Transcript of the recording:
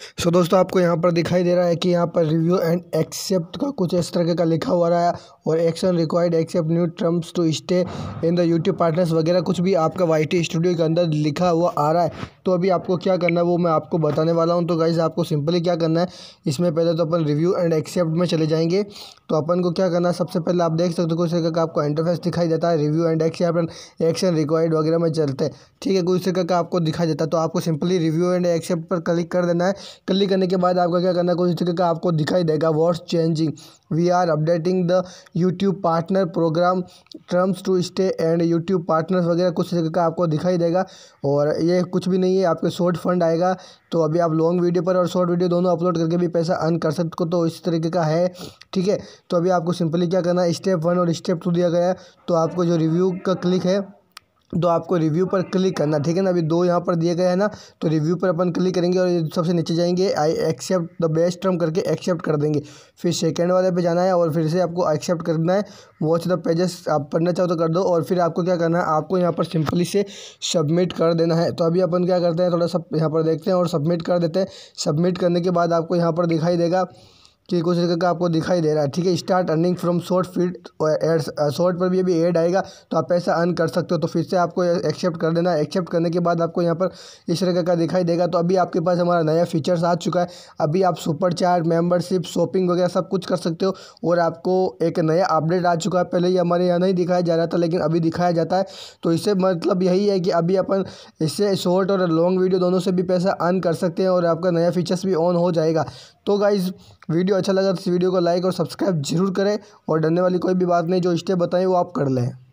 सो so, दोस्तों आपको यहाँ पर दिखाई दे रहा है कि यहाँ पर रिव्यू एंड एक्सेप्ट का कुछ इस तरह का लिखा हुआ रहा है और action required accept new terms to stay in the YouTube partners वगैरह कुछ भी आपका वाई स्टूडियो के अंदर लिखा हुआ आ रहा है तो अभी आपको क्या करना है वो मैं आपको बताने वाला हूँ तो गाइज़ आपको सिंपली क्या करना है इसमें पहले तो अपन रिव्यू एंड एक्सेप्ट में चले जाएंगे तो अपन को क्या करना है सबसे पहले आप देख सकते हो कुछ तरह का आपको इंटरफेस दिखाई देता है review and accept and action required वगैरह में चलते हैं ठीक है कुछ तरह का आपको दिखाई देता है तो आपको सिंपली रिव्यू एंड एक्सेप्ट पर क्लिक कर देना है क्लिक करने के बाद आपका क्या करना है कुछ तरीके का आपको दिखाई देगा what's changing we are updating the YouTube partner program terms to stay and YouTube partners वगैरह कुछ तरीके का आपको दिखाई देगा और ये कुछ भी नहीं है आपके शॉर्ट फंड आएगा तो अभी आप लॉन्ग वीडियो पर और शॉर्ट वीडियो दोनों अपलोड करके भी पैसा अर्न कर सकते हो तो इस तरीके का है ठीक है तो अभी आपको सिंपली क्या करना है स्टेप वन और स्टेप टू दिया गया है तो आपको जो रिव्यू का क्लिक है तो आपको रिव्यू पर क्लिक करना ठीक है ना अभी दो यहाँ पर दिए गए हैं ना तो रिव्यू पर अपन क्लिक करेंगे और सबसे नीचे जाएंगे I accept the best term करके एक्सेप्ट कर देंगे फिर सेकंड वाले पे जाना है और फिर से आपको एक्सेप्ट करना है वॉच द पेजेस आप पढ़ना चाहो तो कर दो और फिर आपको क्या करना है आपको यहाँ पर सिंपली से सबमिट कर देना है तो अभी अपन क्या करते हैं थोड़ा सा यहाँ पर देखते हैं और सबमिट कर देते हैं सबमिट करने के बाद आपको यहाँ पर दिखाई देगा कि कुछ तरीके का आपको दिखाई दे रहा है ठीक है start earning from short feed ads short पर भी अभी एड आएगा तो आप पैसा अर्न कर सकते हो तो फिर से आपको एक्सेप्ट कर देना एक्सेप्ट करने के बाद आपको यहाँ पर इस तरह का दिखाई देगा तो अभी आपके पास हमारा नया फीचर्स आ चुका है अभी आप सुपर चार्ट मेम्बरशिप शॉपिंग वगैरह सब कुछ कर सकते हो और आपको एक नया अपडेट आ चुका है पहले ये हमारे यहाँ नहीं दिखाया जा रहा था लेकिन अभी दिखाया जाता है तो इससे मतलब यही है कि अभी अपन इससे शॉर्ट और लॉन्ग वीडियो दोनों से भी पैसा अर्न कर सकते हैं और आपका नया फीचर्स भी ऑन हो जाएगा तो गाइज़ वीडियो अच्छा लगा तो इस वीडियो को लाइक और सब्सक्राइब जरूर करें और डरने वाली कोई भी बात नहीं जो स्टेप बताएं वो आप कर लें